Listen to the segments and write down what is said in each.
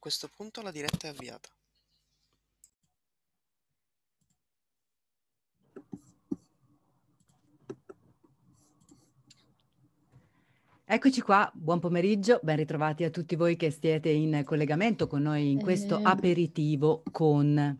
questo punto la diretta è avviata. Eccoci qua, buon pomeriggio, ben ritrovati a tutti voi che siete in collegamento con noi in questo ehm. aperitivo con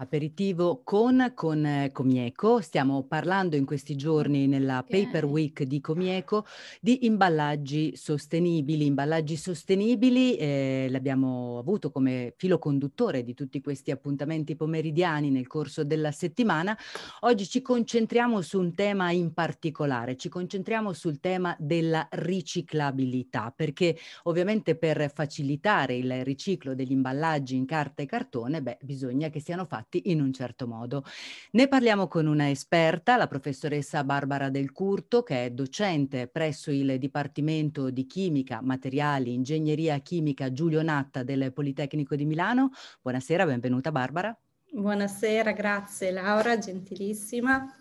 Aperitivo con, con, eh, Comieco. Stiamo parlando in questi giorni nella Paper Week di Comieco di imballaggi sostenibili. Imballaggi sostenibili eh, l'abbiamo avuto come filo conduttore di tutti questi appuntamenti pomeridiani nel corso della settimana. Oggi ci concentriamo su un tema in particolare, ci concentriamo sul tema della riciclabilità, perché ovviamente per facilitare il riciclo degli imballaggi in carta e cartone, beh, bisogna che siano fatti fatti in un certo modo. Ne parliamo con una esperta, la professoressa Barbara Del Curto, che è docente presso il Dipartimento di Chimica, Materiali, Ingegneria Chimica Giulio Natta del Politecnico di Milano. Buonasera, benvenuta Barbara. Buonasera, grazie Laura, gentilissima.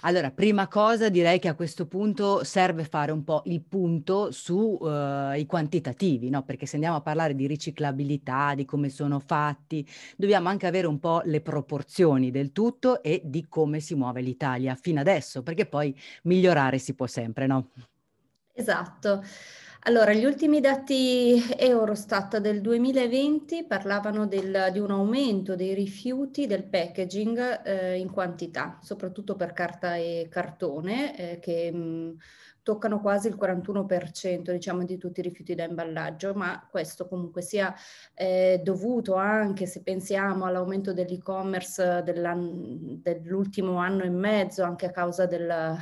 Allora, prima cosa direi che a questo punto serve fare un po' il punto sui eh, uh, quantitativi, no? Perché se andiamo a parlare di riciclabilità, di come sono fatti, dobbiamo anche avere un po' le proporzioni del tutto e di come si muove l'Italia fino adesso, perché poi migliorare si può sempre, no? Esatto. Allora, gli ultimi dati Eurostat del 2020 parlavano del, di un aumento dei rifiuti del packaging eh, in quantità, soprattutto per carta e cartone, eh, che mh, mm, toccano quasi il 41% diciamo, di tutti i rifiuti da imballaggio, ma questo comunque sia eh, dovuto anche, se pensiamo all'aumento dell'e-commerce dell'ultimo anno e mezzo, anche a causa del, eh,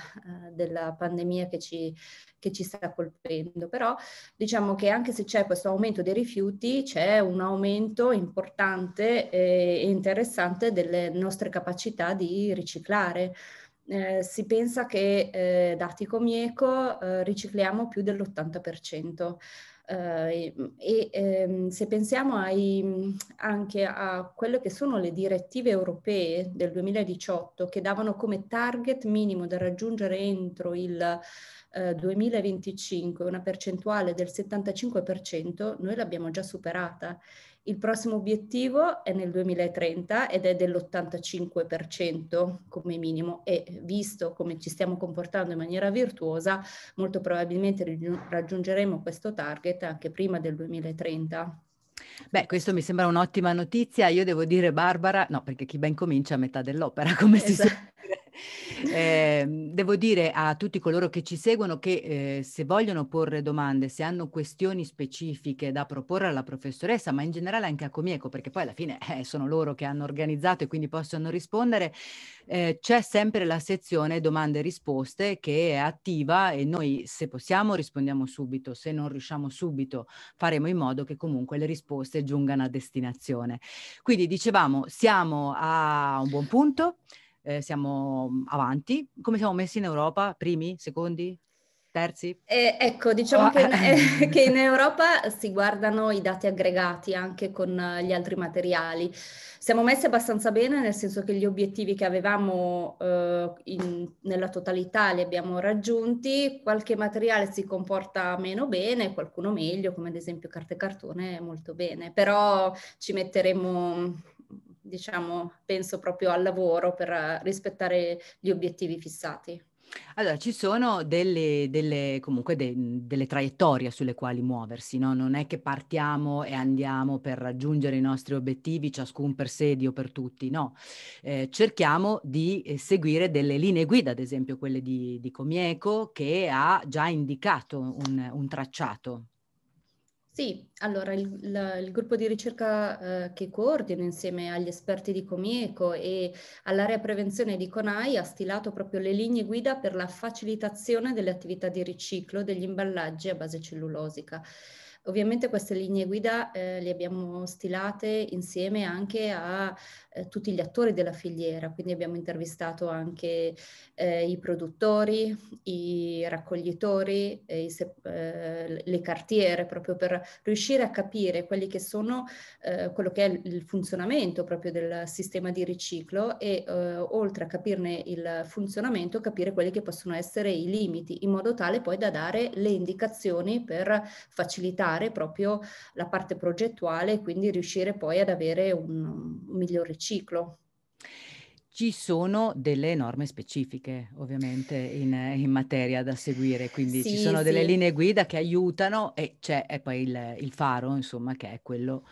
della pandemia che ci che ci sta colpendo, però diciamo che anche se c'è questo aumento dei rifiuti, c'è un aumento importante eh, e interessante delle nostre capacità di riciclare. Eh, si pensa che eh, dati Comieco eh, ricicliamo più dell'80%. Eh, e ehm, se pensiamo ai, anche a quelle che sono le direttive europee del 2018 che davano come target minimo da raggiungere entro il 2025 eh, una percentuale del 75%, noi l'abbiamo già superata. Il prossimo obiettivo è nel 2030 ed è dell'85% come minimo e visto come ci stiamo comportando in maniera virtuosa, molto probabilmente raggiungeremo questo target anche prima del 2030. Beh, questo mi sembra un'ottima notizia. Io devo dire Barbara, no, perché chi ben comincia a metà dell'opera, come esatto. si sa eh, devo dire a tutti coloro che ci seguono che eh, se vogliono porre domande, se hanno questioni specifiche da proporre alla professoressa, ma in generale anche a Comieco, perché poi alla fine eh, sono loro che hanno organizzato e quindi possono rispondere, eh, c'è sempre la sezione domande e risposte che è attiva e noi se possiamo rispondiamo subito, se non riusciamo subito faremo in modo che comunque le risposte giungano a destinazione. Quindi dicevamo, siamo a un buon punto eh, siamo mm, avanti. Come siamo messi in Europa? Primi, secondi? Terzi? Eh, ecco, diciamo oh. che, in, eh, che, in, Europa si guardano i dati aggregati anche con eh, gli altri materiali. Siamo messi abbastanza bene, nel senso che gli obiettivi che avevamo eh, in, nella totalità li abbiamo raggiunti, qualche materiale si comporta meno bene, qualcuno meglio, come ad esempio carta e cartone, molto bene, però ci metteremo diciamo, penso proprio al lavoro per rispettare gli obiettivi fissati. Allora, ci sono delle, delle comunque de, delle traiettorie sulle quali muoversi, no? non è che partiamo e andiamo per raggiungere i nostri obiettivi, ciascun per sé, o per tutti, no. Eh, cerchiamo di eh, seguire delle linee guida, ad esempio quelle di, di Comieco, che ha già indicato un, un tracciato sì, allora il, la, il, gruppo di ricerca eh, che coordino insieme agli esperti di Comieco e all'area prevenzione di CONAI ha stilato proprio le linee guida per la facilitazione delle attività di riciclo degli imballaggi a base cellulosica. Ovviamente queste linee guida eh, le abbiamo stilate insieme anche a eh, tutti gli attori della filiera, quindi abbiamo intervistato anche eh, i produttori, i raccoglitori, eh, i se- eh, le cartiere, proprio per riuscire a capire quelli che sono eh, quello che è il funzionamento proprio del sistema di riciclo e eh, oltre a capirne il funzionamento, capire quelli che possono essere i limiti, in modo tale poi da dare le indicazioni per facilitare proprio la parte progettuale e quindi riuscire poi ad avere un, un miglior riciclo ciclo. Ci sono delle norme specifiche ovviamente in, in materia da seguire, quindi sì, ci sono sì. delle linee guida che aiutano e c'è poi il, il, faro, insomma, che è quello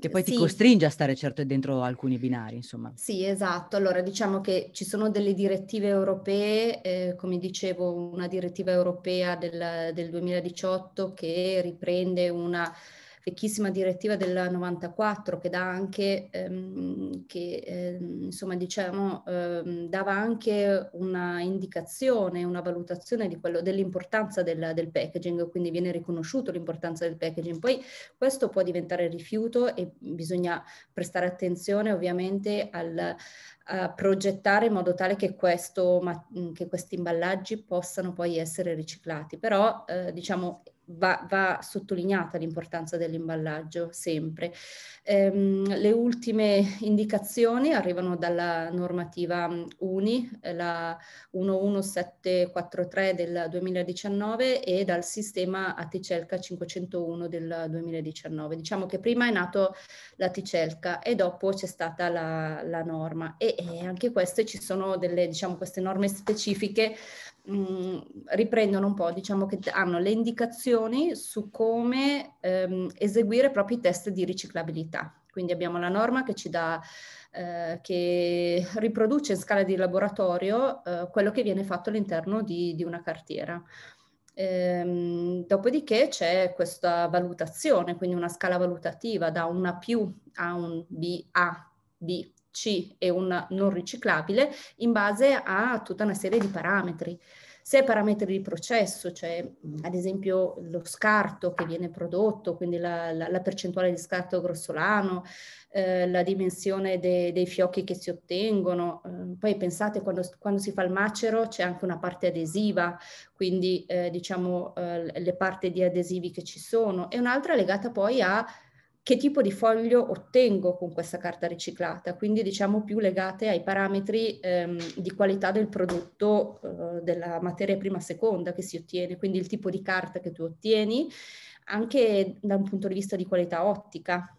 che poi sì. ti costringe a stare certo dentro alcuni binari, insomma. Sì, esatto. Allora diciamo che ci sono delle direttive europee, eh, come dicevo, una direttiva europea del, del 2018 che riprende una vecchissima direttiva del 94 che dà anche, ehm, che ehm, insomma diciamo, ehm, dava anche una indicazione, una valutazione di quello dell'importanza del, del, packaging, quindi viene riconosciuto l'importanza del packaging. Poi questo può diventare rifiuto e bisogna prestare attenzione ovviamente al, a progettare in modo tale che, questo, ma, che questi imballaggi possano poi essere riciclati. Però eh, diciamo va, va sottolineata l'importanza dell'imballaggio sempre. Ehm, le ultime indicazioni arrivano dalla normativa UNI, eh, la 11743 del 2019 e dal sistema Aticelca 501 del 2019. Diciamo che prima è nato l'Aticelca e dopo c'è stata la, la norma e, e anche queste ci sono delle, diciamo, queste norme specifiche mh, riprendono un po', diciamo che hanno le indicazioni su come ehm, eseguire proprio i test di riciclabilità. Quindi abbiamo la norma che ci dà, eh, che riproduce in scala di laboratorio eh, quello che viene fatto all'interno di, di una cartiera. Ehm, dopodiché c'è questa valutazione, quindi una scala valutativa da una più a un B, A, B, c e un non riciclabile in base a tutta una serie di parametri. Se parametri di processo, cioè ad esempio lo scarto che viene prodotto, quindi la, la, la percentuale di scarto grossolano, eh, la dimensione de, dei fiocchi che si ottengono, eh, poi pensate quando, quando, si fa il macero c'è anche una parte adesiva, quindi eh, diciamo eh, le parti di adesivi che ci sono, e un'altra legata poi a che tipo di foglio ottengo con questa carta riciclata, quindi diciamo più legate ai parametri ehm, di qualità del prodotto, eh, della materia prima seconda che si ottiene, quindi il tipo di carta che tu ottieni, anche da un punto di vista di qualità ottica.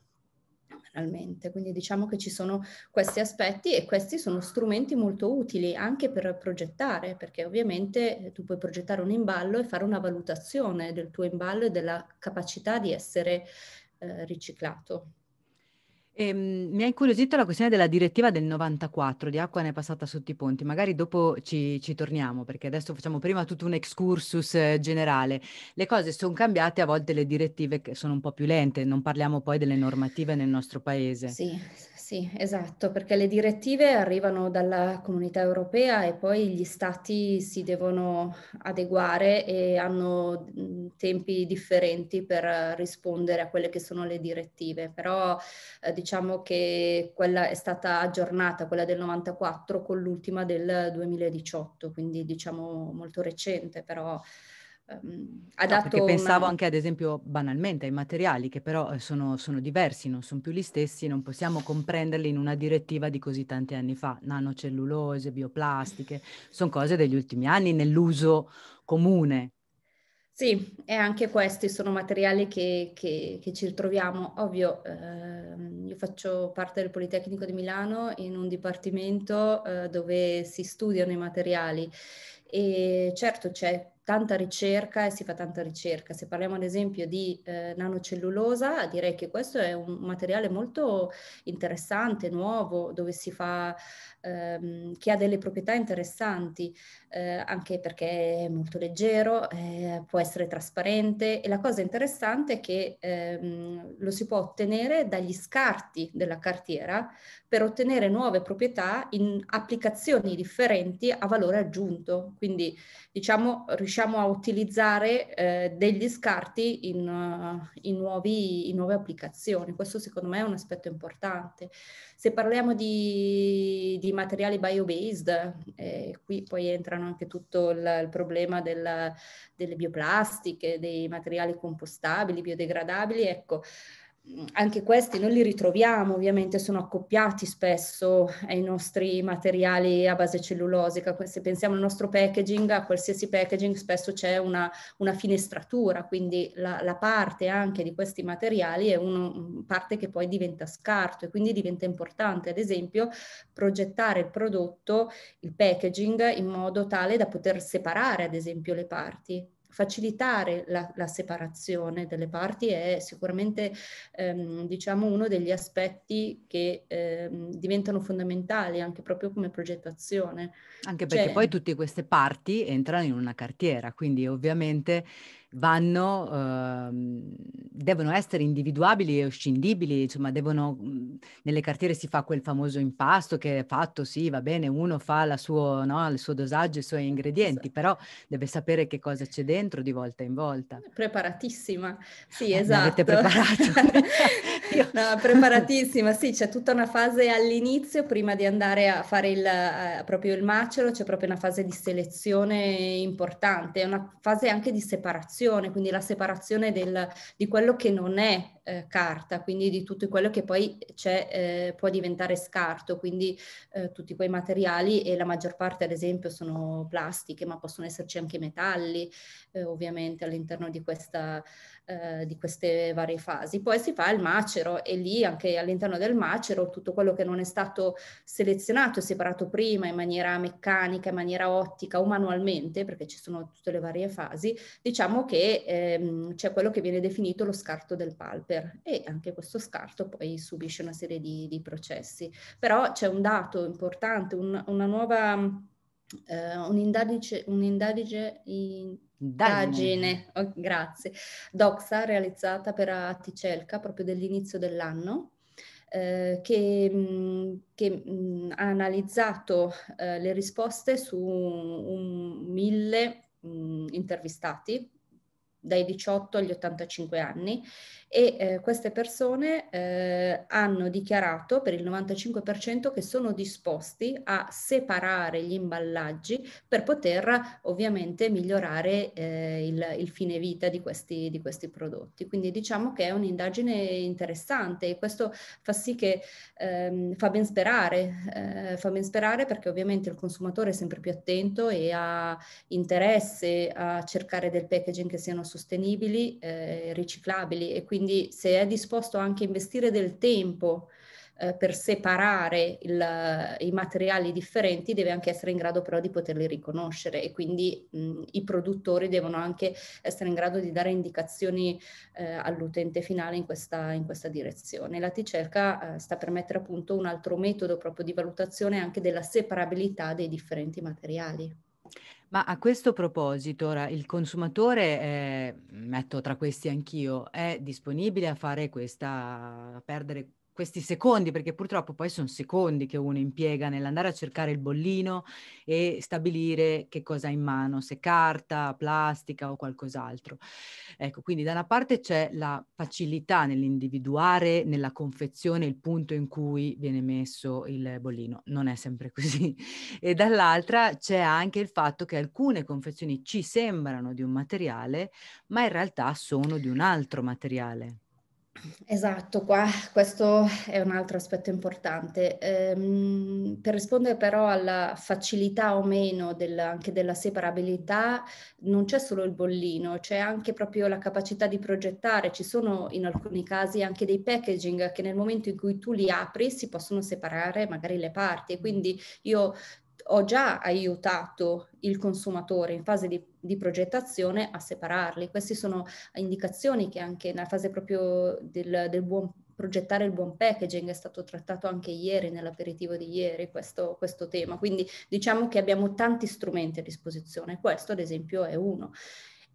Banalmente. Quindi diciamo che ci sono questi aspetti e questi sono strumenti molto utili anche per progettare, perché ovviamente eh, tu puoi progettare un imballo e fare una valutazione del tuo imballo e della capacità di essere eh, riciclato. Ehm, mi ha incuriosito la questione della direttiva del 94 di acqua ne è passata sotto i ponti, magari dopo ci, ci torniamo perché adesso facciamo prima tutto un excursus eh, generale. Le cose sono cambiate, a volte le direttive sono un po' più lente, non parliamo poi delle normative nel nostro paese. Sì, sì, esatto, perché le direttive arrivano dalla comunità europea e poi gli stati si devono adeguare e hanno tempi differenti per eh, rispondere a quelle che sono le direttive, però eh, diciamo diciamo che quella è stata aggiornata, quella del 94, con l'ultima del 2018, quindi diciamo molto recente, però um, ha no, dato... Perché pensavo una... anche ad esempio banalmente ai materiali, che però eh, sono, sono, diversi, non sono più gli stessi, non possiamo comprenderli in una direttiva di così tanti anni fa. Nanocellulose, bioplastiche, sono cose degli ultimi anni nell'uso comune. Sì, e anche questi sono materiali che, che, che ci ritroviamo. Ovvio, ehm, io faccio parte del Politecnico di Milano in un dipartimento eh, dove si studiano i materiali e certo c'è tanta ricerca e si fa tanta ricerca. Se parliamo ad esempio di eh, nanocellulosa, direi che questo è un materiale molto interessante, nuovo, dove si fa ehm, che ha delle proprietà interessanti, eh, anche perché è molto leggero, eh, può essere trasparente e la cosa interessante è che ehm, lo si può ottenere dagli scarti della cartiera per ottenere nuove proprietà in applicazioni differenti a valore aggiunto. Quindi diciamo riusciamo a utilizzare eh, degli scarti in, uh, in, nuovi, in nuove applicazioni. Questo secondo me è un aspetto importante. Se parliamo di, di materiali biobased, eh, qui poi entrano anche tutto il, il problema della, delle bioplastiche, dei materiali compostabili, biodegradabili, ecco, anche questi non li ritroviamo, ovviamente sono accoppiati spesso ai nostri materiali a base cellulosica. Se pensiamo al nostro packaging, a qualsiasi packaging spesso c'è una, una finestratura, quindi la, la, parte anche di questi materiali è una mm, parte che poi diventa scarto e quindi diventa importante, ad esempio, progettare il prodotto, il packaging, in modo tale da poter separare, ad esempio, le parti facilitare la, la, separazione delle parti è sicuramente ehm, diciamo uno degli aspetti che ehm, diventano fondamentali anche proprio come progettazione. Anche perché cioè, poi tutte queste parti entrano in una cartiera, quindi ovviamente vanno, ehm, devono essere individuabili e oscindibili, insomma, devono, mhmm, nelle cartiere si fa quel famoso impasto che è fatto, sì, va bene, uno fa la suo, no, il suo dosaggio, i suoi ingredienti, esatto. però deve sapere che cosa c'è dentro di volta in volta. Preparatissima, sì, eh, esatto. Avete preparato. no, preparatissima, sì, c'è tutta una fase all'inizio, prima di andare a fare il, eh, proprio il macero, c'è proprio una fase di selezione importante, è una fase anche di separazione separazione, quindi la separazione del, di quello che non è eh, carta, quindi di tutto quello che poi eh, può diventare scarto, quindi eh, tutti quei materiali e la maggior parte ad esempio sono plastiche, ma possono esserci anche metalli eh, ovviamente all'interno di, questa, eh, di queste varie fasi. Poi si fa il macero e lì anche all'interno del macero tutto quello che non è stato selezionato e separato prima in maniera meccanica, in maniera ottica o manualmente, perché ci sono tutte le varie fasi, diciamo che ehm, c'è quello che viene definito lo scarto del palper e anche questo scarto poi subisce una serie di, di processi. Però c'è un dato importante, un, una nuova, eh, un'indagine, un'indagine in, Indagine, oh, grazie, Doxa realizzata per Atticelca proprio dell'inizio dell'anno, eh, che, che mh, ha analizzato eh, le risposte su un mille mh, intervistati dai 18 agli 85 anni e eh, queste persone eh, hanno dichiarato per il 95% che sono disposti a separare gli imballaggi per poter ovviamente migliorare eh, il, il, fine vita di questi, di questi, prodotti. Quindi diciamo che è un'indagine interessante e questo fa sì che ehm, fa, ben sperare, eh, fa ben sperare perché ovviamente il consumatore è sempre più attento e ha interesse a cercare del packaging che siano sostenibili, eh, riciclabili e quindi se è disposto anche a investire del tempo eh, per separare il, i materiali differenti deve anche essere in grado però di poterli riconoscere e quindi mh, i produttori devono anche essere in grado di dare indicazioni eh, all'utente finale in questa, in questa, direzione. La Ticerca eh, sta per mettere a punto un altro metodo proprio di valutazione anche della separabilità dei differenti materiali. Ma a questo proposito, ora il consumatore, eh, metto tra questi anch'io, è disponibile a fare questa, a perdere questi secondi, perché purtroppo poi sono secondi che uno impiega nell'andare a cercare il bollino e stabilire che cosa ha in mano, se carta, plastica o qualcos'altro. Ecco, quindi da una parte c'è la facilità nell'individuare nella confezione il punto in cui viene messo il bollino, non è sempre così, e dall'altra c'è anche il fatto che alcune confezioni ci sembrano di un materiale, ma in realtà sono di un altro materiale. Esatto, qua, questo è un altro aspetto importante. Ehm, per rispondere però alla facilità o meno del, anche della separabilità, non c'è solo il bollino, c'è anche proprio la capacità di progettare. Ci sono in alcuni casi anche dei packaging che nel momento in cui tu li apri si possono separare magari le parti. Quindi io ho già aiutato il consumatore in fase di, di, progettazione a separarli. Queste sono indicazioni che anche nella fase proprio del, del buon progettare il buon packaging è stato trattato anche ieri nell'aperitivo di ieri questo, questo tema quindi diciamo che abbiamo tanti strumenti a disposizione questo ad esempio è uno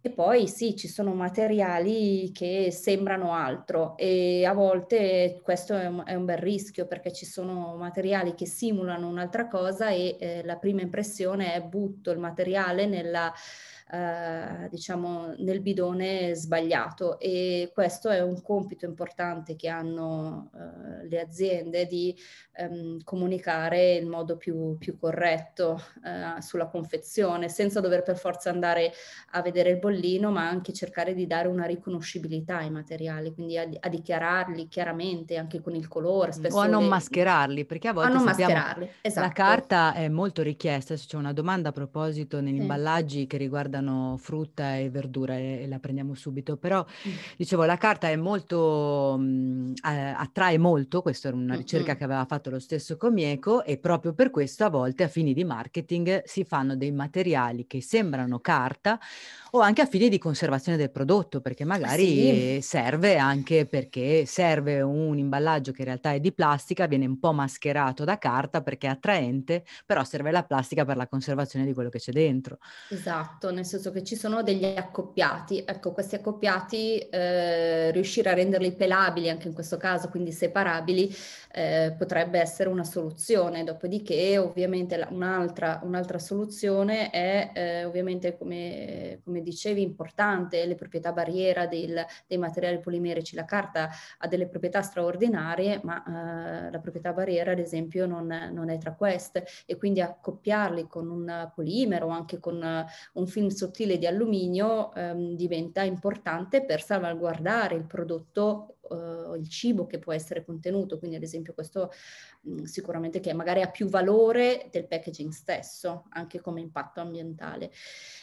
e poi sì, ci sono materiali che sembrano altro e a volte questo è un, è un bel rischio perché ci sono materiali che simulano un'altra cosa e eh, la prima impressione è butto il materiale nella, eh, diciamo, nel bidone sbagliato e questo è un compito importante che hanno eh, le aziende di ehm, comunicare in modo più, più corretto eh, sulla confezione, senza dover per forza andare a vedere il bollino, ma anche cercare di dare una riconoscibilità ai materiali, quindi a, a dichiararli chiaramente anche con il colore. Mm. o a non le... mascherarli, perché a volte a sappiamo, esatto. la carta è molto richiesta, c'è una domanda a proposito negli sì. imballaggi che riguarda riguardano frutta e verdura e, e la prendiamo subito, però mm. dicevo la carta è molto, mh, mhmm, attrae molto, questa era una ricerca mm-hmm. che aveva fatto lo stesso Comieco e proprio per questo a volte a fini di marketing si fanno dei materiali che sembrano carta o anche a fini di conservazione del prodotto perché ah, magari sì. serve anche perché serve un imballaggio che in realtà è di plastica, viene un po' mascherato da carta perché è attraente, però serve la plastica per la conservazione di quello che c'è dentro. Esatto, nel nel senso che ci sono degli accoppiati, ecco questi accoppiati eh, riuscire a renderli pelabili anche in questo caso, quindi separabili, eh, potrebbe essere una soluzione, dopodiché ovviamente un'altra, un'altra, soluzione è eh, ovviamente come, come, dicevi importante le proprietà barriera del, dei materiali polimerici, la carta ha delle proprietà straordinarie ma eh, la proprietà barriera ad esempio non, non è tra queste e quindi accoppiarli con un polimero, o anche con un film sottile di alluminio ehm, diventa importante per salvaguardare il prodotto eh, il cibo che può essere contenuto, quindi ad esempio questo mh, mhmm, sicuramente che magari ha più valore del packaging stesso, anche come impatto ambientale.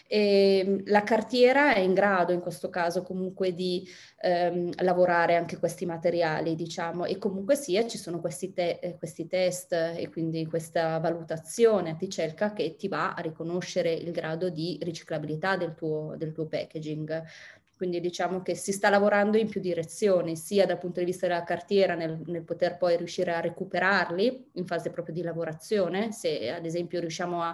E, ehm, la cartiera è in grado in questo caso comunque di ehm, lavorare anche questi materiali, diciamo, e comunque sia ci sono questi, te- eh, questi test e quindi questa valutazione anticelca che ti va a riconoscere il grado di riciclabilità del tuo, del tuo packaging quindi diciamo che si sta lavorando in più direzioni, sia dal punto di vista della cartiera nel, nel poter poi riuscire a recuperarli in fase proprio di lavorazione, se ad esempio riusciamo a,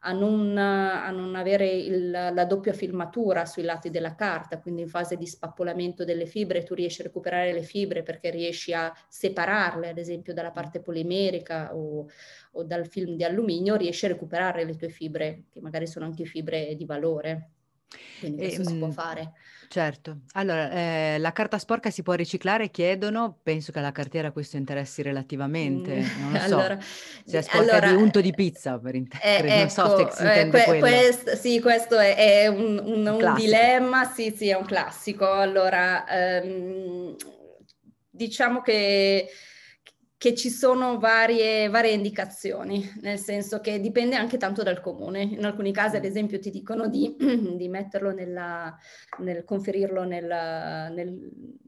a non, a non, avere il, la doppia filmatura sui lati della carta, quindi in fase di spappolamento delle fibre tu riesci a recuperare le fibre perché riesci a separarle ad esempio dalla mm. parte polimerica o, o dal film di alluminio, riesci a recuperare le tue fibre che magari sono anche fibre di valore. Quindi questo e, si può ehm, fare. Certo, allora eh, la carta sporca si può riciclare, chiedono, penso che alla cartiera questo interessi relativamente, mm. non lo so, allora, se è sporca allora, di unto eh, di pizza per intendere, eh, ecco, so se ecco, si eh, intende eh, que- quest- sì, questo è, è un, un, un, un dilemma, sì, sì, è un classico, allora ehm, diciamo che che ci sono varie, varie, indicazioni, nel senso che dipende anche tanto dal comune. In alcuni casi, ad esempio, ti dicono di, di metterlo nella, nel conferirlo nella, nel,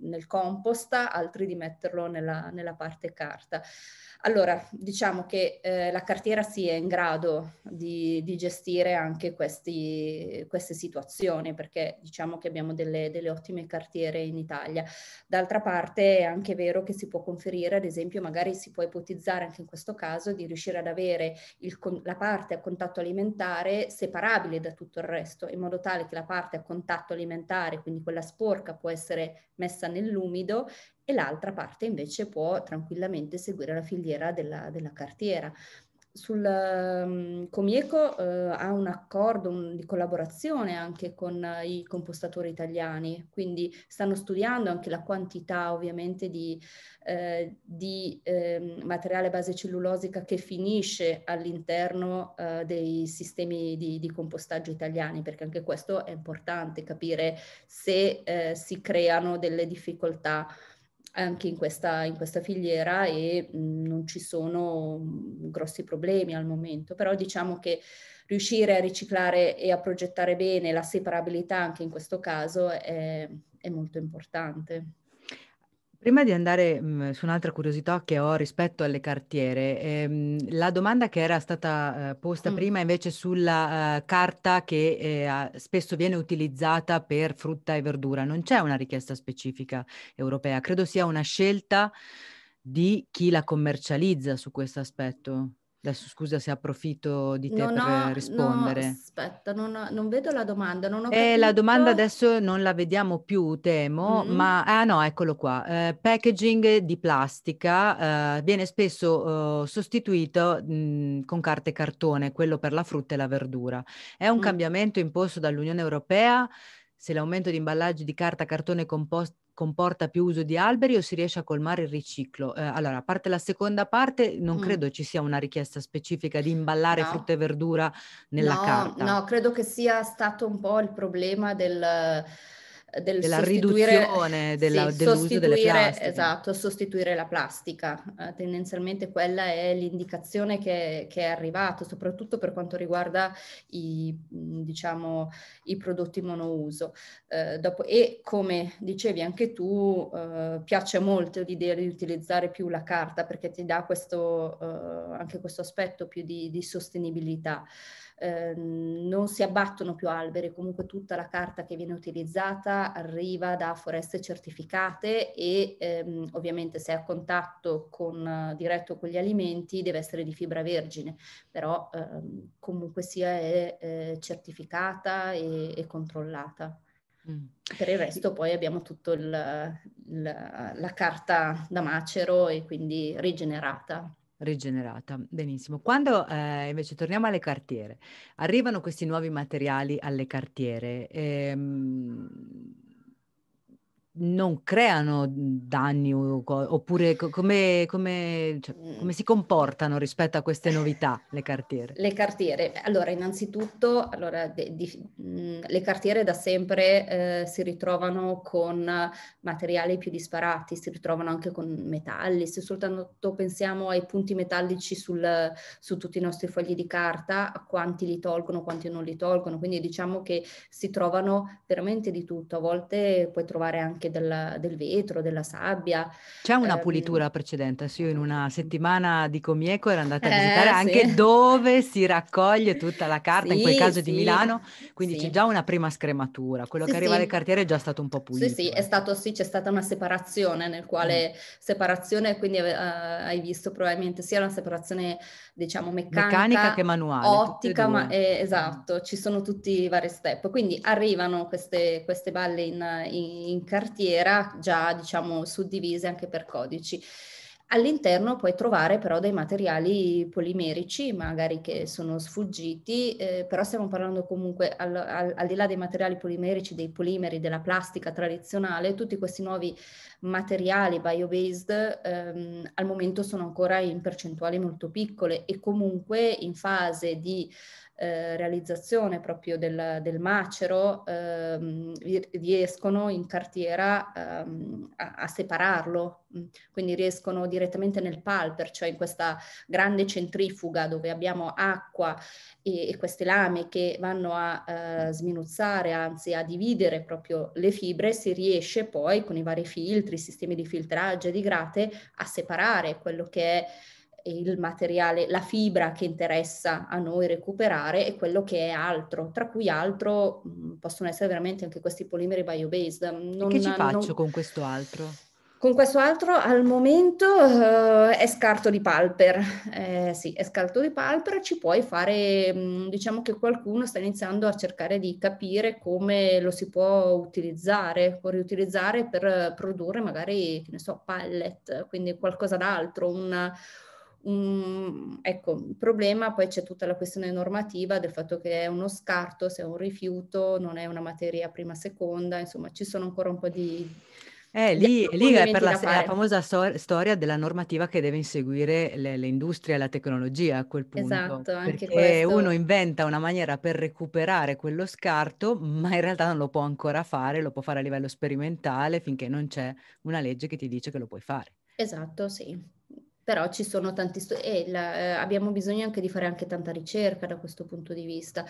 nel, compost, altri di metterlo nella, nella parte carta. Allora, diciamo che eh, la cartiera si è in grado di, di gestire anche questi, queste situazioni, perché diciamo che abbiamo delle, delle, ottime cartiere in Italia. D'altra parte è anche vero che si può conferire, ad esempio, magari si può ipotizzare anche in questo caso di riuscire ad avere il, la parte a contatto alimentare separabile da tutto il resto, in modo tale che la parte a contatto alimentare, quindi quella sporca, può essere messa nell'umido e l'altra parte invece può tranquillamente seguire la filiera della, della cartiera. Sul um, Comieco eh, ha un accordo un, di collaborazione anche con eh, i compostatori italiani, quindi stanno studiando anche la quantità ovviamente di, eh, di ehm, materiale base cellulosica che finisce all'interno eh, dei sistemi di, di, compostaggio italiani, perché anche questo è importante capire se eh, si creano delle difficoltà anche in questa, in questa filiera e mh, mm, non ci sono mm, grossi problemi al momento, però diciamo che riuscire a riciclare e a progettare bene la separabilità anche in questo caso è, è molto importante. Prima di andare mh, mm, su un'altra curiosità che ho rispetto alle cartiere, ehm, la domanda che era stata eh, posta mm. prima invece sulla eh, carta che eh, spesso viene utilizzata per frutta e verdura, non c'è una richiesta specifica europea, credo sia una scelta di chi la commercializza su questo aspetto. Adesso scusa se approfitto di te non per eh, ho, rispondere. No, aspetta, non, ho, non, vedo la domanda. Non ho eh, la domanda adesso non la vediamo più, temo, mm-hmm. ma ah no, eccolo qua. Eh, packaging di plastica eh, viene spesso eh, sostituito mh, mhmm, con carte cartone, quello per la frutta e la verdura. È un mm. cambiamento imposto dall'Unione Europea se l'aumento di imballaggi di carta, cartone e compost comporta più uso di alberi o si riesce a colmare il riciclo? Eh, allora, a parte la seconda parte, non mm. credo ci sia una richiesta specifica di imballare no. frutta e verdura nella no, carta. No, credo che sia stato un po' il problema del del della riduzione della, sì, dell'uso delle plastiche. Esatto, sostituire la plastica. Eh, tendenzialmente quella è l'indicazione che, che, è arrivata, soprattutto per quanto riguarda i, diciamo, i prodotti monouso. Eh, dopo, e come dicevi anche tu, eh, piace molto l'idea di utilizzare più la carta perché ti dà questo, eh, anche questo aspetto più di, di sostenibilità. Ehm, non si abbattono più alberi, comunque tutta la carta che viene utilizzata arriva da foreste certificate e ehm, ovviamente se è a contatto con, eh, diretto con gli alimenti deve essere di fibra vergine, però ehm, comunque sia è eh, certificata e, e controllata. Mm. Per il resto poi abbiamo tutta la carta da macero e quindi rigenerata rigenerata. Benissimo. Quando eh, invece torniamo alle cartiere, arrivano questi nuovi materiali alle cartiere. Ehm, non creano danni oppure come, come, cioè, mm. come, si comportano rispetto a queste novità le cartiere? Le cartiere, allora innanzitutto allora, di, di, mm, mh, le cartiere da sempre eh, si ritrovano con materiali più disparati, si ritrovano anche con metalli, se soltanto pensiamo ai punti metallici sul, su tutti i nostri fogli di carta, a quanti li tolgono, quanti non li tolgono, quindi diciamo che si trovano veramente di tutto, a volte puoi trovare anche della, del vetro, della sabbia. C'è una eh, pulitura precedente, sì, io in una settimana di Comieco ero andata a eh, visitare eh, anche sì. dove si raccoglie tutta la carta, sì, in quel caso sì. di Milano, quindi c'è già una prima scrematura, quello che arriva sì. dal cartiere è già stato un po' pulito. Sì, sì, è eh. stato, sì, c'è stata una separazione nel quale mm. separazione, quindi eh, hai visto probabilmente sia una separazione diciamo meccanica, meccanica che manuale. Ottica, ma, mm. esatto, ci sono tutti i vari step, quindi arrivano queste, queste balle in, in, in cartiere cartiera già diciamo suddivise anche per codici. All'interno puoi trovare però dei materiali polimerici, magari che sono sfuggiti, eh, però stiamo parlando comunque al, al, al, di là dei materiali polimerici, dei polimeri, della plastica tradizionale, tutti questi nuovi materiali biobased ehm, al momento sono ancora in percentuali molto piccole e comunque in fase di eh, realizzazione proprio del, del macero ehm, riescono in cartiera ehm, a, a separarlo quindi riescono direttamente nel palper, cioè in questa grande centrifuga dove abbiamo acqua e, e queste lame che vanno a eh, sminuzzare, anzi a dividere proprio le fibre, si riesce poi con i vari filtri, sistemi di filtraggio e di grate a separare quello che è il materiale, la fibra che interessa a noi recuperare e quello che è altro, tra cui altro possono essere veramente anche questi polimeri biobased. Non, che ci faccio non... con questo altro? Con questo altro al momento eh, è scarto di palper, eh, sì, è scarto di palper, ci puoi fare, mm, diciamo che qualcuno sta iniziando a cercare di capire come lo si può utilizzare, può riutilizzare per produrre magari, che ne so, pallet, quindi qualcosa d'altro, una, un, ecco, il problema poi c'è tutta la questione normativa del fatto che è uno scarto, se è un rifiuto, non è una materia prima seconda, insomma ci sono ancora un po' di eh, lì, lì è per la, la famosa stor- storia della normativa che deve inseguire le, le industrie e la tecnologia a quel punto. Esatto, anche perché questo. uno inventa una maniera per recuperare quello scarto, ma in realtà non lo può ancora fare, lo può fare a livello sperimentale finché non c'è una legge che ti dice che lo puoi fare. Esatto, sì. Però ci sono tanti studi e la, eh, abbiamo bisogno anche di fare anche tanta ricerca da questo punto di vista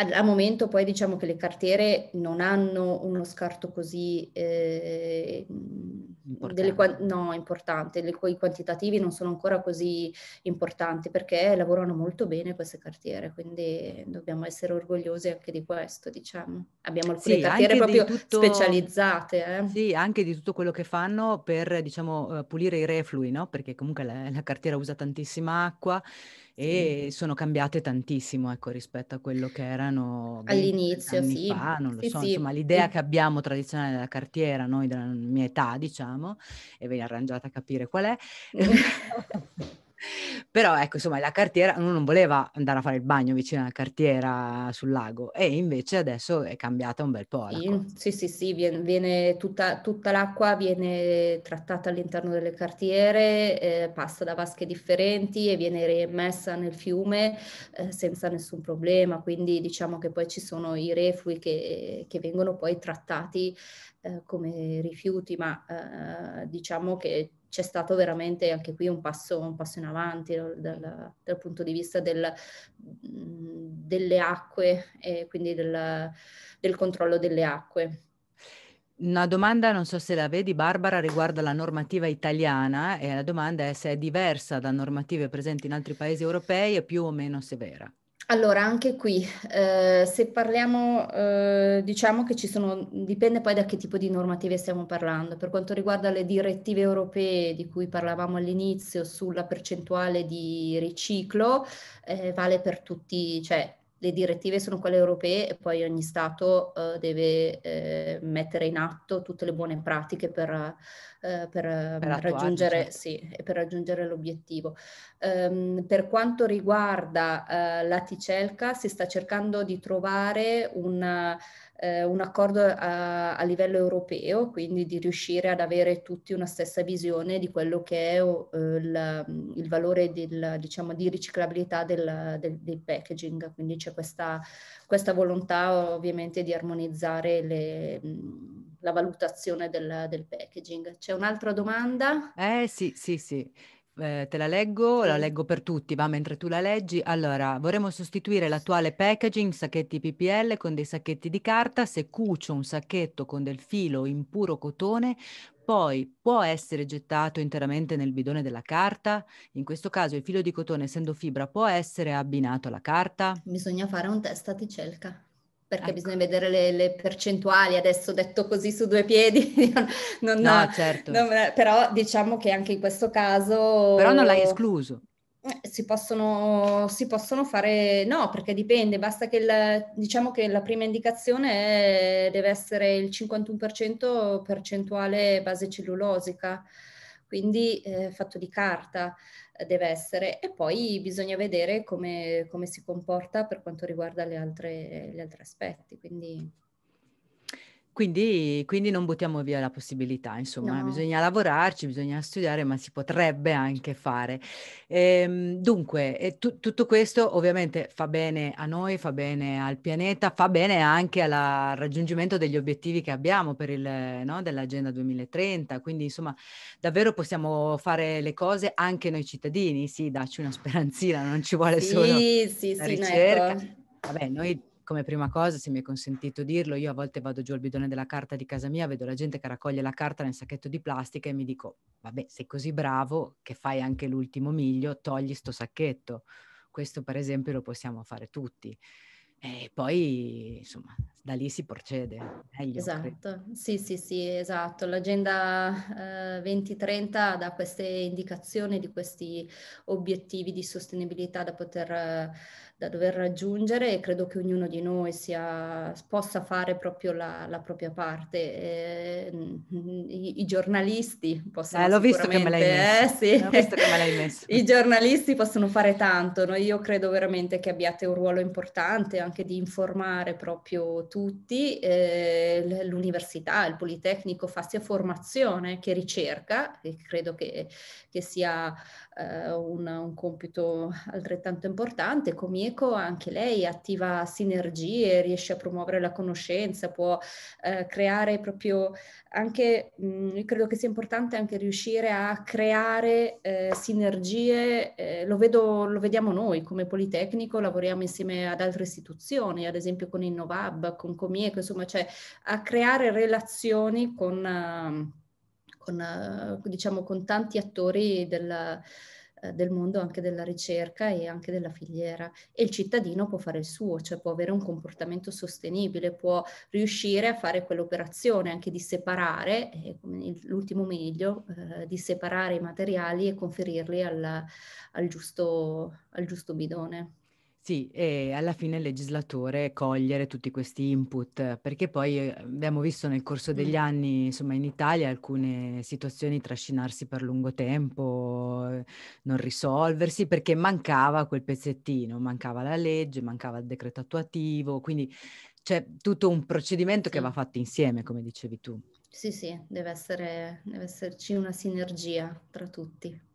al, al, momento poi diciamo che le cartiere non hanno uno scarto così eh, importante. Delle, no, importante, le, i quantitativi non sono ancora così importanti perché lavorano molto bene queste cartiere, quindi dobbiamo essere orgogliosi anche di questo, diciamo. Abbiamo alcune sì, cartiere proprio tutto, specializzate. Eh. Sì, anche di tutto quello che fanno per, diciamo, eh, pulire i reflui, no? Perché comunque la, la cartiera usa tantissima acqua e sono cambiate tantissimo ecco, rispetto a quello che erano all'inizio, anni sì. fa, non lo sì, so, sì. insomma l'idea che abbiamo tradizionale della cartiera, noi della mia età diciamo, e ve l'ho arrangiata a capire qual è, Però ecco, insomma, la cartiera, uno non voleva andare a fare il bagno vicino alla cartiera sul lago e invece adesso è cambiata un bel po'. Sì, sì, sì, viene, viene tutta, tutta, l'acqua viene trattata all'interno delle cartiere, eh, passa da vasche differenti e viene riemessa nel fiume eh, senza nessun problema, quindi diciamo che poi ci sono i reflui che, che vengono poi trattati eh, come rifiuti, ma eh, diciamo che c'è stato veramente anche qui un passo, un passo in avanti dal, dal, punto di vista del, mhmm, delle acque e quindi del, del controllo delle acque. Una domanda, non so se la vedi Barbara, riguarda la normativa italiana e la domanda è se è diversa da normative presenti in altri paesi europei e più o meno severa. Allora, anche qui, eh, se parliamo, eh, diciamo che ci sono, dipende poi da che tipo di normative stiamo parlando. Per quanto riguarda le direttive europee di cui parlavamo all'inizio sulla percentuale di riciclo, eh, vale per tutti, cioè le direttive sono quelle europee e poi ogni Stato eh, deve eh, mettere in atto tutte le buone pratiche per, eh, per, per ehm, raggiungere, attuare, certo. sì, per raggiungere l'obiettivo. Um, per quanto riguarda eh, la Ticelca, si sta cercando di trovare una eh, un accordo a, a, livello europeo, quindi di riuscire ad avere tutti una stessa visione di quello che è o, eh, il valore del, diciamo, di riciclabilità del, del, del packaging. Quindi c'è questa, questa, volontà ovviamente di armonizzare le, la valutazione del, packaging. C'è un'altra domanda? Eh sì, sì, sì. Eh, te la leggo, la leggo per tutti, va mentre tu la leggi. Allora, vorremmo sostituire l'attuale packaging, sacchetti PPL, con dei sacchetti di carta. Se cucio un sacchetto con del filo in puro cotone, poi può essere gettato interamente nel bidone della carta. In questo caso il filo di cotone, essendo fibra, può essere abbinato alla carta. Bisogna fare un test a Ticelca perché ecco. bisogna vedere le, le, percentuali, adesso detto così su due piedi, non, no, no, certo. Non, però diciamo che anche in questo caso... Però non l'hai escluso. Eh, si possono, si possono, fare, no, perché dipende, basta che il, diciamo che la prima indicazione è, deve essere il 51% percentuale base cellulosica, quindi eh, fatto di carta deve essere e poi bisogna vedere come, come si comporta per quanto riguarda le altre, gli altri aspetti. Quindi quindi, quindi, non buttiamo via la possibilità, insomma, no. bisogna lavorarci, bisogna studiare, ma si potrebbe anche fare. Ehm, dunque, tu, tutto questo ovviamente fa bene a noi, fa bene al pianeta, fa bene anche al raggiungimento degli obiettivi che abbiamo per il, no, dell'Agenda 2030, quindi insomma davvero possiamo fare le cose anche noi cittadini, sì, dacci una speranzina, non ci vuole sì, solo sì, sì, ricerca. No, ecco. Vabbè, noi come prima cosa, se mi è consentito dirlo, io a volte vado giù al bidone della carta di casa mia, vedo la gente che raccoglie la carta nel sacchetto di plastica e mi dico, vabbè, sei così bravo che fai anche l'ultimo miglio, togli sto sacchetto. Questo per esempio lo possiamo fare tutti. E poi, insomma, da lì si procede. Meglio, esatto, credo. sì, sì, sì, esatto. L'agenda eh, 2030 dà queste indicazioni di questi obiettivi di sostenibilità da poter... Eh, da dover raggiungere e credo che ognuno di noi sia, possa fare proprio la, la propria parte. Eh, mm, i, i, giornalisti possono eh, l'ho visto che me l'hai messo. Eh, sì. visto che me l'hai messo. I giornalisti possono fare tanto, no? io credo veramente che abbiate un ruolo importante anche di informare proprio tutti. Eh, l'università, il Politecnico fa sia formazione che ricerca, e credo che, che sia eh, un, un compito altrettanto importante, come amico, anche lei attiva sinergie, riesce a promuovere la conoscenza, può eh, creare proprio anche, mh, mm, credo che sia importante anche riuscire a creare eh, sinergie, eh, lo, vedo, lo vediamo noi come Politecnico, lavoriamo insieme ad altre istituzioni, ad esempio con Innovab, con Comieco, insomma, cioè a creare relazioni con... Ehm, con, eh, diciamo, con tanti attori del, eh, del mondo anche della ricerca e anche della filiera e il cittadino può fare il suo, cioè può avere un comportamento sostenibile, può riuscire a fare quell'operazione anche di separare, eh, l'ultimo meglio, eh, di separare i materiali e conferirli al, al, giusto, al giusto bidone. Sì, e alla fine il legislatore cogliere tutti questi input, perché poi eh, abbiamo visto nel corso degli anni, insomma, in Italia alcune situazioni trascinarsi per lungo tempo, eh, non risolversi, perché mancava quel pezzettino, mancava la legge, mancava il decreto attuativo, quindi c'è tutto un procedimento sì. che va fatto insieme, come dicevi tu. Sì, sì, deve, essere, deve esserci una sinergia tra tutti.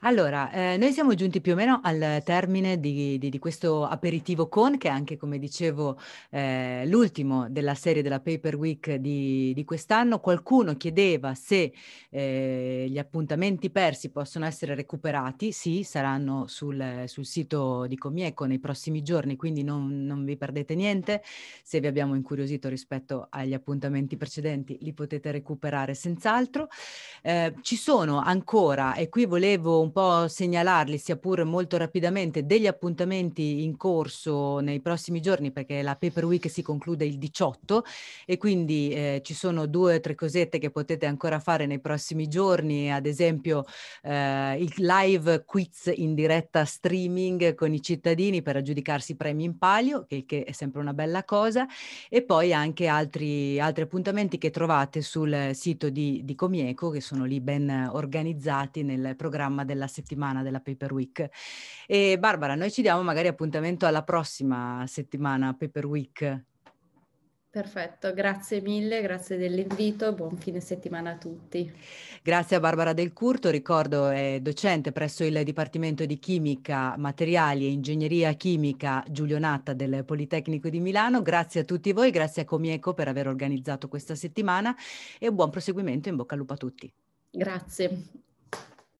Allora, eh, noi siamo giunti più o meno al termine di, di, di questo aperitivo con, che è anche, come dicevo, eh, l'ultimo della serie della Paper Week di, di quest'anno. Qualcuno chiedeva se eh, gli appuntamenti persi possono essere recuperati. Sì, saranno sul, sul sito di Comieco nei prossimi giorni, quindi non, non vi perdete niente. Se vi abbiamo incuriosito rispetto agli appuntamenti precedenti, li potete recuperare senz'altro. Eh, ci sono ancora, e qui volevo volevo un po' segnalarli, sia pur molto rapidamente, degli appuntamenti in corso nei prossimi giorni, perché la Paper Week si conclude il 18 e quindi eh, ci sono due o tre cosette che potete ancora fare nei prossimi giorni, ad esempio eh, il live quiz in diretta streaming con i cittadini per aggiudicarsi premi in palio, che, che è sempre una bella cosa, e poi anche altri, altri appuntamenti che trovate sul sito di, di Comieco, che sono lì ben organizzati nel programma programma della settimana della Paper Week. E Barbara, noi ci diamo magari appuntamento alla prossima settimana Paper Week. Perfetto, grazie mille, grazie dell'invito buon fine settimana a tutti. Grazie a Barbara Del Curto, ricordo è docente presso il Dipartimento di Chimica, Materiali e Ingegneria Chimica Giulio Natta del Politecnico di Milano. Grazie a tutti voi, grazie a Comieco per aver organizzato questa settimana e buon proseguimento in bocca al lupo a tutti. Grazie.